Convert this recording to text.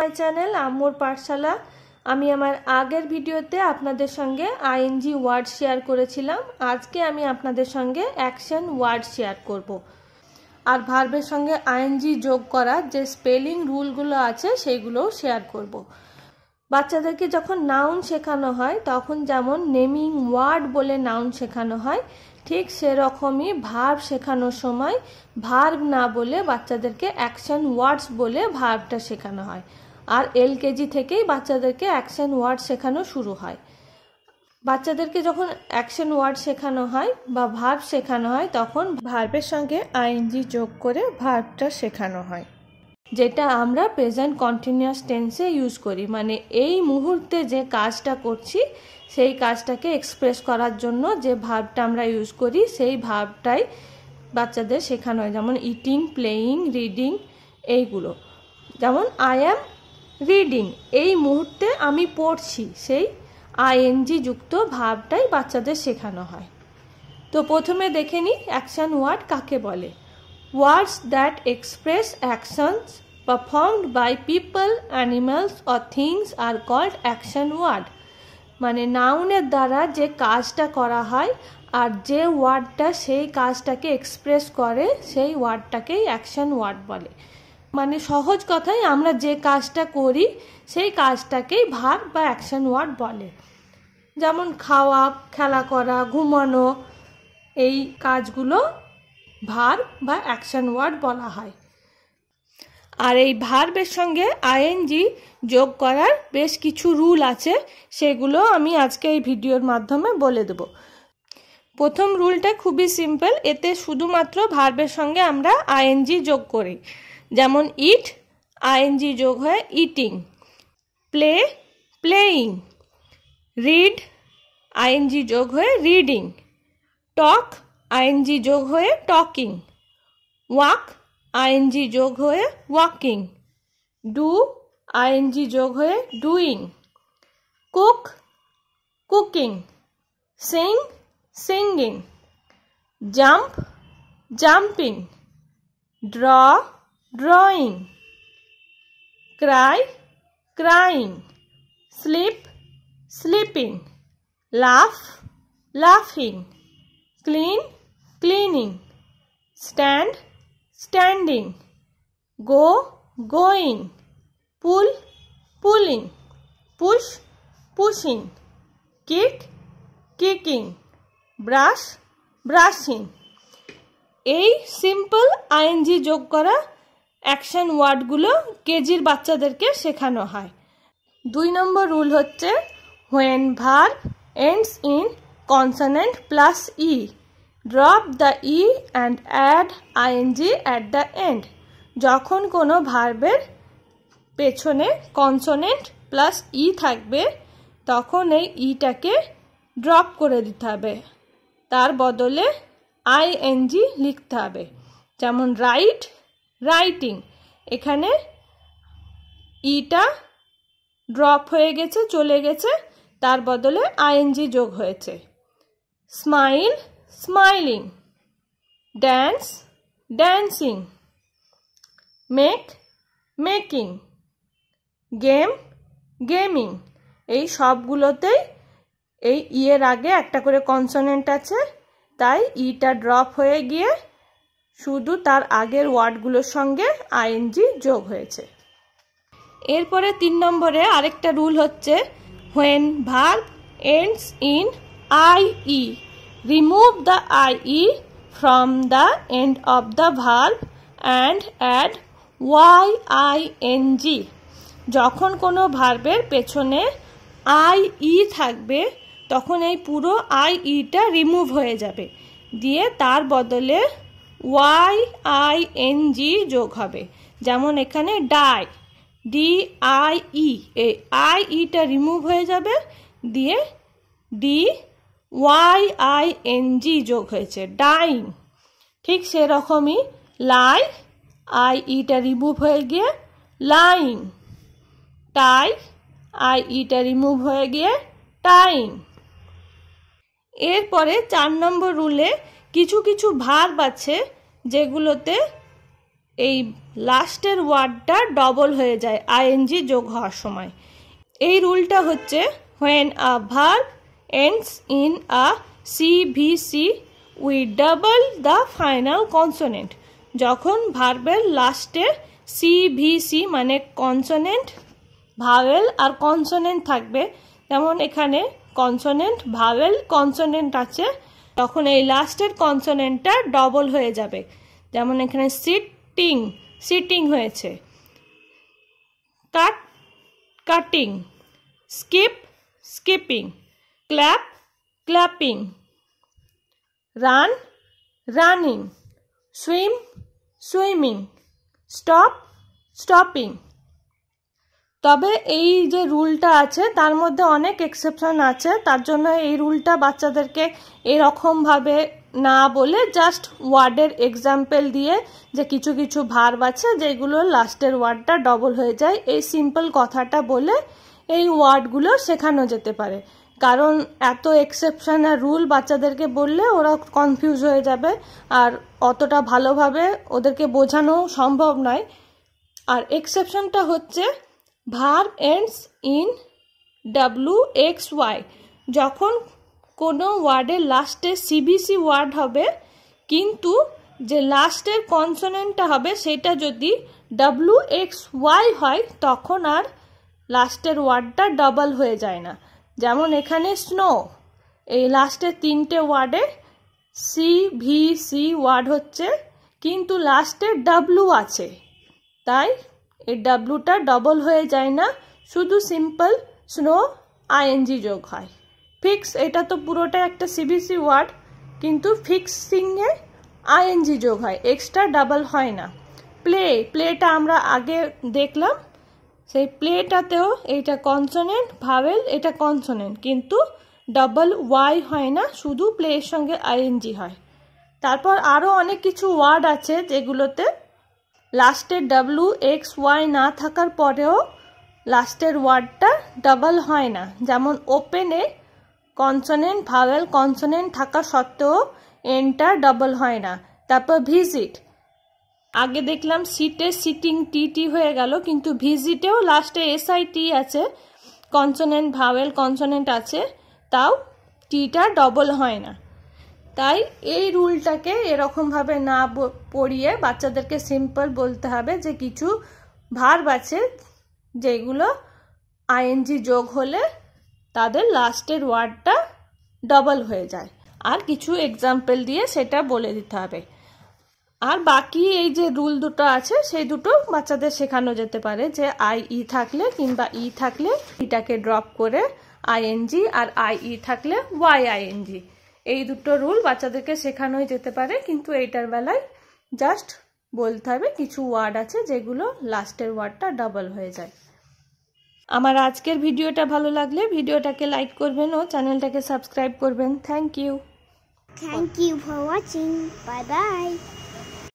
My channel আম্মুর পাঠশালা আমি আমার আগের ভিডিওতে আপনাদের সঙ্গে আইএনজি ওয়ার্ড শেয়ার করেছিলাম আজকে আমি আপনাদের সঙ্গে অ্যাকশন ওয়ার্ড শেয়ার করব। আর ভার্বের সঙ্গে আইএনজি যোগ করার যে স্পেলিং রুলগুলো আছে সেইগুলোও শেয়ার করব। বাচ্চাদেরকে যখন নাউন শেখানো হয় তখন যেমন নেমিং ওয়ার্ড বলে নাউন শেখানো হয় ঠিক সেরকমই ভার্ব শেখানোর সময় ভার্ব না বলে বাচ্চাদেরকে অ্যাকশন ওয়ার্ডস বলে ভার্বটা শেখানো হয় আর এল কেজি থেকেই বাচ্চাদেরকে অ্যাকশন ওয়ার্ড শেখানো শুরু হয় বাচ্চাদেরকে যখন অ্যাকশন ওয়ার্ড শেখানো হয় বা ভার্ব শেখানো হয় তখন ভার্বের সঙ্গে আইএনজি যোগ করে ভার্বটা শেখানো হয় যেটা আমরা প্রেজেন্ট কন্টিনিউয়াস টেন্সে ইউজ করি মানে এই মুহূর্তে যে কাজটা করছি সেই কাজটাকে এক্সপ্রেস করার জন্য যে ভার্বটা আমরা ইউজ করি সেই ভার্বটাই বাচ্চাদের শেখানো হয় যেমন ইটিং প্লেয়িং রিডিং এইগুলো যেমন আই অ্যাম রিডিং এই মুহূর্তে আমি পড়ছি সেই আইএনজি যুক্ত ভাবটাই বাচ্চাদের শেখানো হয় তো প্রথমে দেখে নিই অ্যাকশন ওয়ার্ড কাকে বলে words that express actions performed by people animals or things are called action word মানে নাউনের দ্বারা যে কাজটা করা হয় আর যে ওয়ার্ডটা সেই কাজটাকে এক্সপ্রেস করে সেই ওয়ার্ডটাকেই অ্যাকশন ওয়ার্ড বলে মানে সহজ কথাই আমরা যে কাজটা করি সেই কাজটাকেই ভার বা অ্যাকশন ওয়ার্ড বলে যেমন খাওয়া খেলা করা ঘুমানো এই কাজগুলো ভার বা অ্যাকশন ওয়ার্ড বলা হয় আর এই ভার্বের সঙ্গে আইএনজি যোগ করার বেশ কিছু রুল আছে সেগুলো আমি আজকে এই ভিডিওর মাধ্যমে বলে দেব প্রথম রুলটা খুবই সিম্পল এতে শুধুমাত্র ভার্বের সঙ্গে আমরা আইএনজি যোগ করি যেমন ইট আইএনজি যোগ হয় eating play playing read ING যোগ হয়ে রিডিং টক আইএনজি যোগ হয়ে টকিং ওয়াক আইএনজি যোগ হয়ে ওয়াকিং ডু আইএনজি যোগ হয়ে doing cook cooking sing singing jump jumping draw drawing cry crying sleep sleeping laugh laughing clean cleaning stand standing go going pull pulling push pushing kick kicking brush brushing এই simple ING যোগ করা action ওয়ার্ডগুলো কেজির বাচ্চাদেরকে শেখানো হয় দুই নম্বর রুল হচ্ছে when verb ends in consonant plus e drop the e and add ING at the end যখন কোনো ভার্বের পেছনে কনসনেন্ট প্লাস ই থাকবে তখন এই ইটাকে ড্রপ করে দিতে হবে তার বদলে আইএনজি লিখতে হবে যেমন রাইট রাইটিং এখানে ইটা ড্রপ হয়ে গেছে চলে গেছে তার বদলে আইএনজি যোগ হয়েছে smile smiling dance dancing make making game gaming এই সবগুলোতেই এই ইয়ের আগে একটা করে কনসোনেন্ট আছে তাই ইটা ড্রপ হয়ে গিয়ে শুধু তার আগের ওয়ার্ডগুলোর সঙ্গে আইএনজি যোগ হয়েছে এরপরে তিন নম্বরে আরেকটা রুল হচ্ছে when verb ends in I E remove the I E from the end of the verb and add Y I N G যখন কোনো ভার্বের পেছনে আই ই e থাকবে তখন এই পুরো আই ইটা রিমুভ হয়ে যাবে দিয়ে তার বদলে ওয়াই আই এন জি যোগ হবে যেমন এখানে ডাই ডি আই ই এ আই ইটা রিমুভ হয়ে যাবে দিয়ে D Y I N G যোগ হয়েছে ডাইং ঠিক সেরকমই লাই আই ইটা রিমুভ হয়ে গিয়ে লাইং টাই আই ইটা রিমুভ হয়ে গিয়ে টাইম এরপরে চার নম্বর রুলে কিছু কিছু ভার্ব আছে যেগুলোতে এই লাস্টের ওয়ার্ডটা ডবল হয়ে যায় আইএনজি যোগ হওয়ার সময় এই রুলটা হচ্ছে when a verb ends in a C V C we double the final consonant যখন ভার্বের লাস্টে সি ভি সি মানে কনসোনেন্ট ভাওয়েল আর কনসোনেন্ট থাকবে যেমন এখানে কনসোনেন্ট ভাওয়েল কনসোনেন্ট আছে তখন এই লাস্টের কনসোনেন্টটা ডবল হয়ে যাবে যেমন এখানে সিটিং সিটিং হয়েছে cut cutting skip skipping clap clapping run running swim swimming stop stopping তবে এই যে রুলটা আছে তার মধ্যে অনেক এক্সেপশন আছে তার জন্য এই রুলটা বাচ্চাদেরকে এরকমভাবে না বলে জাস্ট ওয়ার্ডের এক্সাম্পল দিয়ে যে কিছু কিছু ভার্ব আছে যেগুলো লাস্টের ওয়ার্ডটা ডবল হয়ে যায় এই সিম্পল কথাটা বলে এই ওয়ার্ডগুলো শেখানো যেতে পারে কারণ এত এক্সেপশন আর রুল বাচ্চাদেরকে বললে ওরা কনফিউজ হয়ে যাবে আর অতটা ভালোভাবে ওদেরকে বোঝানো সম্ভব নয় আর এক্সেপশনটা হচ্ছে verb ends in W X Y যখন কোনো ওয়ার্ডের লাস্টে সিবিসি ওয়ার্ড হবে কিন্তু যে লাস্টের কনসোনেন্টটা হবে সেটা যদি ডাব্লু এক্স ওয়াই হয় তখন আর লাস্টের ওয়ার্ডটা ডাবল হয়ে যায় না যেমন এখানে স্নো এই লাস্টের তিনটে ওয়ার্ডে সি ভি সি ওয়ার্ড হচ্ছে কিন্তু লাস্টে ডাব্লু আছে তাই এই ডাব্লুটা ডবল হয়ে যায় না শুধু সিম্পল স্নো আইএনজি যোগ হয় ফিক্স এটা তো পুরোটা একটা সিবিসি ওয়ার্ড কিন্তু ফিক্সিংয়ে আইএনজি যোগ হয় এক্সট্রা ডাবল হয় না প্লে প্লেটা আমরা আগে দেখলাম সেই প্লেটাতেও এইটা কনসোনেন্ট ভাবেল এটা কনসোনেন্ট কিন্তু ডাবল ওয়াই হয় না শুধু প্লের সঙ্গে আইএনজি হয় তারপর আরও অনেক কিছু ওয়ার্ড আছে যেগুলোতে লাস্টে ডাব্লু এক্স ওয়াই না থাকার পরেও লাস্টের ওয়ার্ডটা ডাবল হয় না যেমন ওপেনে কনসনেন্ট ভাওয়েল কনসনেন্ট থাকা সত্ত্বেও এনটা ডাবল হয় না তারপর ভিজিট আগে দেখলাম সিটে সিটিং টি টি হয়ে গেল কিন্তু ভিজিটেও লাস্টে এসআই টি আছে কনসনেন্ট ভাওয়েল কনসনেন্ট আছে তাও টিটা ডবল হয় না তাই এই রুলটাকে এরকমভাবে না পড়িয়ে বাচ্চাদেরকে সিম্পল বলতে হবে যে কিছু ভার্ব আছে যেগুলো আইএনজি যোগ হলে তাদের লাস্টের ওয়ার্ডটা ডবল হয়ে যায় আর কিছু এক্সাম্পল দিয়ে সেটা বলে দিতে হবে আর বাকি এই যে রুল দুটো আছে সেই দুটো বাচ্চাদের শেখানো যেতে পারে যে আই ই e থাকলে কিংবা ই e থাকলে ইটাকে e ড্রপ করে আইএনজি আর আই ই থাকলে ওয়াই আইএনজি এই দুটো রুল বাচ্চাদেরকে শেখানোই যেতে পারে কিন্তু এইটার বেলায় জাস্ট বলতে হবে কিছু ওয়ার্ড আছে যেগুলো লাস্টের ওয়ার্ডটা ডাবল হয়ে যায় আমার আজকের ভিডিওটা ভালো লাগলে ভিডিওটাকে লাইক করবেন ও চ্যানেলটাকে সাবস্ক্রাইব করবেন thank you thank you for watching bye by